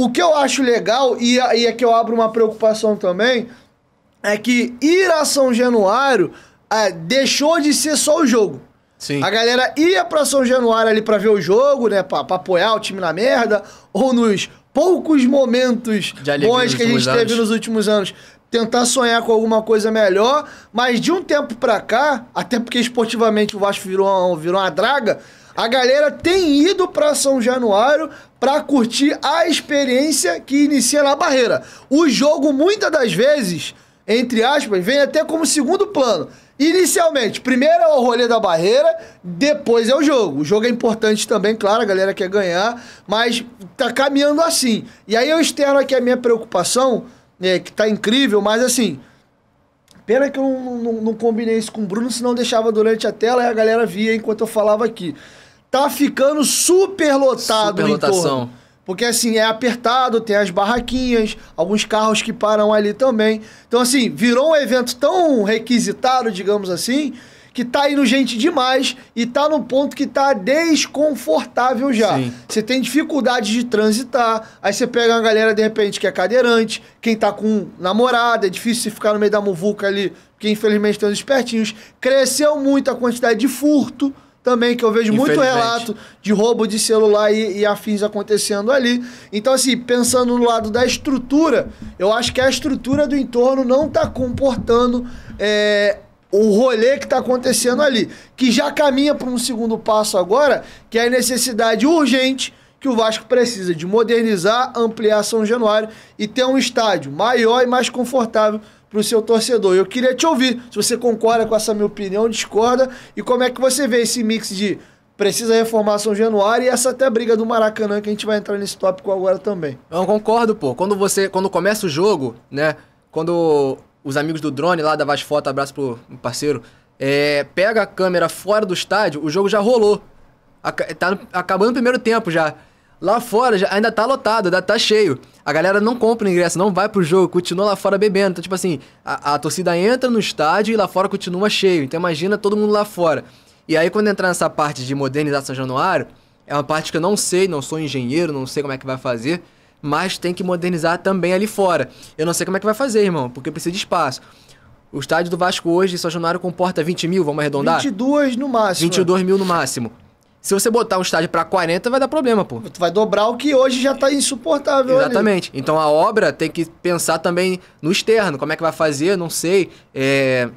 O que eu acho legal, e aí é que eu abro uma preocupação também, é que ir a São Januário é, deixou de ser só o jogo. Sim. A galera ia pra São Januário ali pra ver o jogo, né? Pra, pra apoiar o time na merda, ou nos poucos momentos bons que a gente teve anos. nos últimos anos tentar sonhar com alguma coisa melhor, mas de um tempo pra cá, até porque esportivamente o Vasco virou, virou uma draga, a galera tem ido para São Januário para curtir a experiência que inicia na barreira. O jogo, muitas das vezes, entre aspas, vem até como segundo plano. Inicialmente, primeiro é o rolê da barreira, depois é o jogo. O jogo é importante também, claro, a galera quer ganhar, mas tá caminhando assim. E aí eu externo aqui a minha preocupação, né, que tá incrível, mas assim. Pena que eu não, não, não combinei isso com o Bruno, senão deixava durante a tela e a galera via enquanto eu falava aqui tá ficando super lotado super lotação. Porque assim, é apertado, tem as barraquinhas, alguns carros que param ali também. Então assim, virou um evento tão requisitado, digamos assim, que tá indo gente demais e tá no ponto que tá desconfortável já. Sim. Você tem dificuldade de transitar, aí você pega uma galera de repente que é cadeirante, quem tá com namorada, é difícil você ficar no meio da muvuca ali, porque infelizmente tem uns espertinhos. Cresceu muito a quantidade de furto também, que eu vejo muito relato de roubo de celular e, e, afins acontecendo ali. Então, assim, pensando no lado da estrutura, eu acho que a estrutura do entorno não está comportando é, o rolê que está acontecendo ali. Que já caminha para um segundo passo agora, que é a necessidade urgente que o Vasco precisa de modernizar, ampliar São Januário e ter um estádio maior e mais confortável para o seu torcedor. Eu queria te ouvir se você concorda com essa minha opinião, discorda e como é que você vê esse mix de precisa reformar São Januário e essa até a briga do Maracanã que a gente vai entrar nesse tópico agora também. Eu concordo, pô. Quando você quando começa o jogo, né? Quando os amigos do drone lá da Vaz Foto, abraço pro parceiro, é, pega a câmera fora do estádio, o jogo já rolou. Tá acabando o primeiro tempo já. Lá fora já, ainda tá lotado, ainda tá cheio. A galera não compra o ingresso, não vai pro jogo, continua lá fora bebendo. Então, tipo assim, a, a torcida entra no estádio e lá fora continua cheio. Então, imagina todo mundo lá fora. E aí, quando entrar nessa parte de modernização São Januário, é uma parte que eu não sei, não sou engenheiro, não sei como é que vai fazer, mas tem que modernizar também ali fora. Eu não sei como é que vai fazer, irmão, porque precisa de espaço. O estádio do Vasco hoje, São Januário, comporta 20 mil, vamos arredondar? 22 no máximo. 22 mil no máximo. Se você botar um estádio para 40, vai dar problema, pô. Tu vai dobrar o que hoje já tá insuportável. Exatamente. Ali. Então a obra tem que pensar também no externo, como é que vai fazer, não sei. É...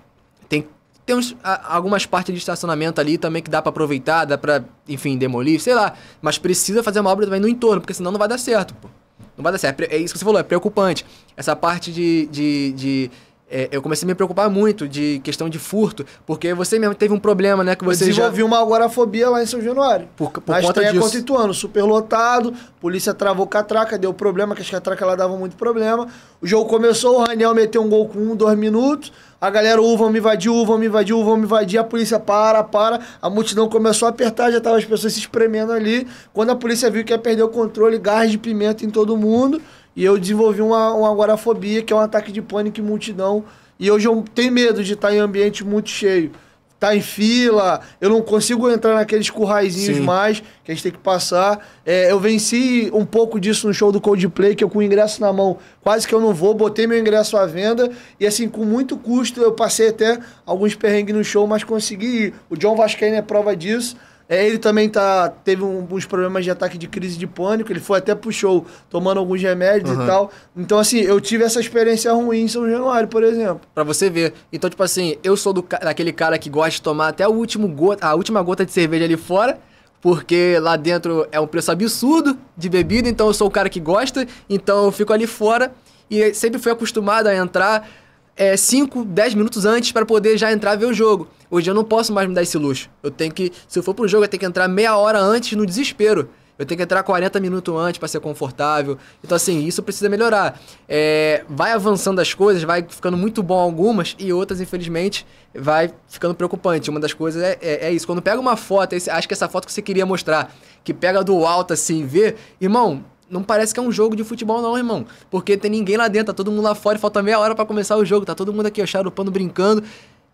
Tem, tem uns, a, algumas partes de estacionamento ali também que dá para aproveitar, dá pra, enfim, demolir, sei lá. Mas precisa fazer uma obra também no entorno, porque senão não vai dar certo, pô. Não vai dar certo. É isso que você falou, é preocupante. Essa parte de, de, de é, eu comecei a me preocupar muito de questão de furto, porque você mesmo teve um problema, né? Que você eu desenvolvi já... uma agorafobia lá em São Januário. Por, por na conta tá disso. constituando, super lotado, polícia travou catraca, deu problema, que as catracas lá davam muito problema. O jogo começou, o Raniel meteu um gol com um, dois minutos. A galera, uva, me invadiu, uva, me invadiu, uva, me invadir. A polícia para, para. A multidão começou a apertar, já tava as pessoas se espremendo ali. Quando a polícia viu que ia perder o controle, gás de pimenta em todo mundo. E eu desenvolvi uma, uma agorafobia, que é um ataque de pânico em multidão. E hoje eu tenho medo de estar em ambiente muito cheio. Tá em fila, eu não consigo entrar naqueles curraizinhos Sim. mais que a gente tem que passar. É, eu venci um pouco disso no show do Coldplay, que eu com o ingresso na mão quase que eu não vou, botei meu ingresso à venda e assim, com muito custo, eu passei até alguns perrengues no show, mas consegui ir. O John Vascaíno é prova disso. É, ele também tá, teve um, uns problemas de ataque de crise de pânico, ele foi até pro show tomando alguns remédios uhum. e tal. Então, assim, eu tive essa experiência ruim em São Januário, por exemplo. Pra você ver. Então, tipo assim, eu sou do, daquele cara que gosta de tomar até o último gota, a última gota de cerveja ali fora porque lá dentro é um preço absurdo de bebida, então eu sou o cara que gosta, então eu fico ali fora e sempre fui acostumado a entrar é, 5, 10 minutos antes para poder já entrar ver o jogo. Hoje eu não posso mais me dar esse luxo. Eu tenho que, se eu for pro jogo, eu tenho que entrar meia hora antes no desespero. Eu tenho que entrar 40 minutos antes para ser confortável. Então, assim, isso precisa melhorar. É, vai avançando as coisas, vai ficando muito bom algumas e outras, infelizmente, vai ficando preocupante. Uma das coisas é, é, é isso. Quando pega uma foto, acho que essa foto que você queria mostrar, que pega do alto assim, vê, irmão, não parece que é um jogo de futebol, não, irmão. Porque tem ninguém lá dentro, tá todo mundo lá fora, falta meia hora para começar o jogo, tá todo mundo aqui, ó, charupando, brincando.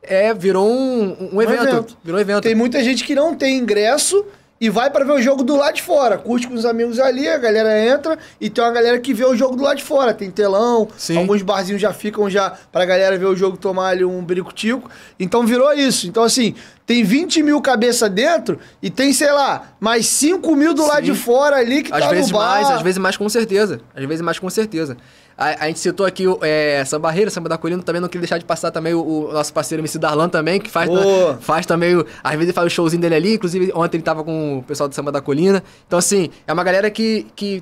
É, virou um, um, evento, um evento. Virou evento. Tem muita gente que não tem ingresso e vai para ver o jogo do lado de fora. Curte com os amigos ali, a galera entra e tem uma galera que vê o jogo do lado de fora. Tem telão, Sim. alguns barzinhos já ficam já pra galera ver o jogo tomar ali um brinco tico Então virou isso. Então assim, tem 20 mil cabeça dentro e tem, sei lá, mais 5 mil do Sim. lado de fora ali que às tá vezes no bar. mais, às vezes mais com certeza. Às vezes mais com certeza. A, a gente citou aqui é, essa barreira, samba da colina, também não queria deixar de passar também o, o nosso parceiro MC Darlan também, que faz, né, faz também, o, às vezes ele faz o showzinho dele ali, inclusive ontem ele tava com o pessoal do samba da colina. Então assim, é uma galera que, que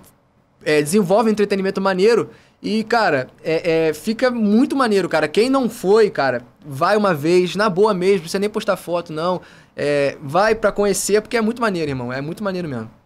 é, desenvolve entretenimento maneiro e, cara, é, é, fica muito maneiro, cara. Quem não foi, cara, vai uma vez, na boa mesmo, não precisa nem postar foto, não. É, vai para conhecer, porque é muito maneiro, irmão. É muito maneiro mesmo.